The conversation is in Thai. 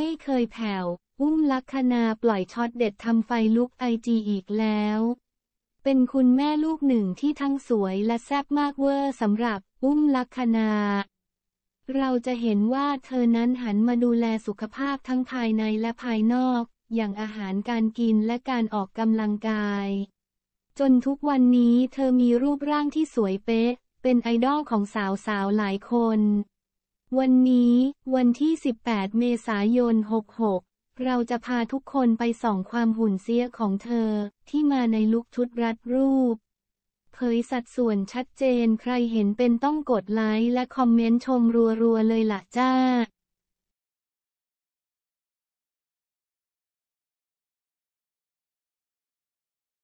ไม่เคยแผ่วอุ้มลักคนาปล่อยช็อตเด็ดทำไฟลุกไอจีอีกแล้ว เป็นคุณแม่ลูกหนึ่งที่ทั้งสวยและแซ่บมากเวอร์สำหรับ อุ้มลักคนา เราจะเห็นว่าเธอนั้นหันมาดูแลสุขภาพทั้งภายในและภายนอก อย่างอาหารการกินและการออกกำลังกาย จนทุกวันนี้เธอมีรูปร่างที่สวยเป๊ะ เป็นไอดอลของสาวๆหลายคนวันนี้วันที่ 18 เมษายน 66 เราจะพาทุกคนไปส่องความหุ่นเสียของเธอ ที่มาในลุคชุดรัดรูป เผยสัดส่วนชัดเจนใครเห็นเป็นต้องกดไลค์และคอมเมนต์ชมรัว ๆ เลยล่ะจ้า